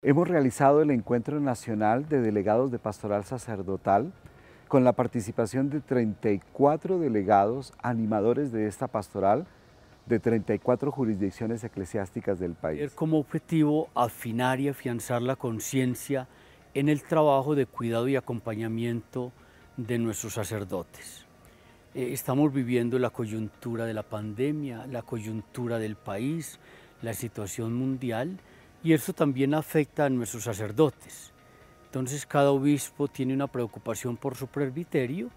Hemos realizado el Encuentro Nacional de Delegados de Pastoral Sacerdotal con la participación de 34 delegados animadores de esta pastoral de 34 jurisdicciones eclesiásticas del país. Como objetivo afinar y afianzar la conciencia en el trabajo de cuidado y acompañamiento de nuestros sacerdotes. Eh, estamos viviendo la coyuntura de la pandemia, la coyuntura del país, la situación mundial y eso también afecta a nuestros sacerdotes. Entonces cada obispo tiene una preocupación por su presbiterio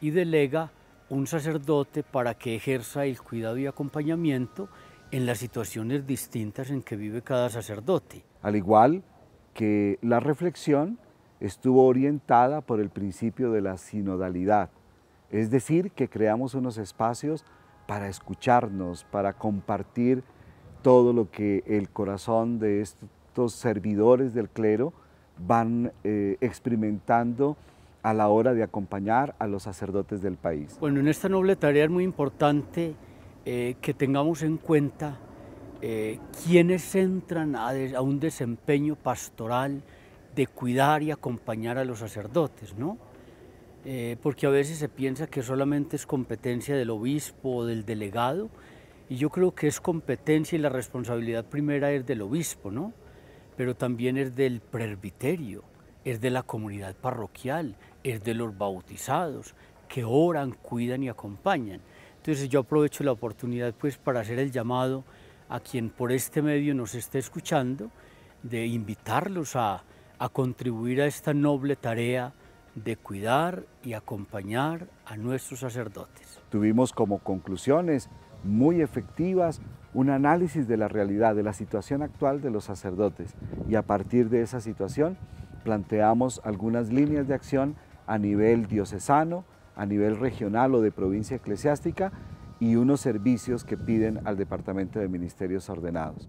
y delega un sacerdote para que ejerza el cuidado y acompañamiento en las situaciones distintas en que vive cada sacerdote. Al igual que la reflexión estuvo orientada por el principio de la sinodalidad, es decir, que creamos unos espacios para escucharnos, para compartir todo lo que el corazón de estos servidores del clero van eh, experimentando a la hora de acompañar a los sacerdotes del país. Bueno, en esta noble tarea es muy importante eh, que tengamos en cuenta eh, quienes entran a, a, un desempeño pastoral de cuidar y acompañar a los sacerdotes, ¿no? porque a veces se piensa que solamente es competencia del obispo o del delegado, y yo creo que es competencia y la responsabilidad primera es del obispo, ¿no? Pero también es del presbiterio, es de la comunidad parroquial, es de los bautizados que oran, cuidan y acompañan. Entonces yo aprovecho la oportunidad pues para hacer el llamado a quien por este medio nos esté escuchando, de invitarlos a, a contribuir a esta noble tarea de cuidar y acompañar a nuestros sacerdotes. Tuvimos como conclusiones muy efectivas, un análisis de la realidad, de la situación actual de los sacerdotes y a partir de esa situación planteamos algunas líneas de acción a nivel diocesano, a nivel regional o de provincia eclesiástica y unos servicios que piden al Departamento de Ministerios Ordenados.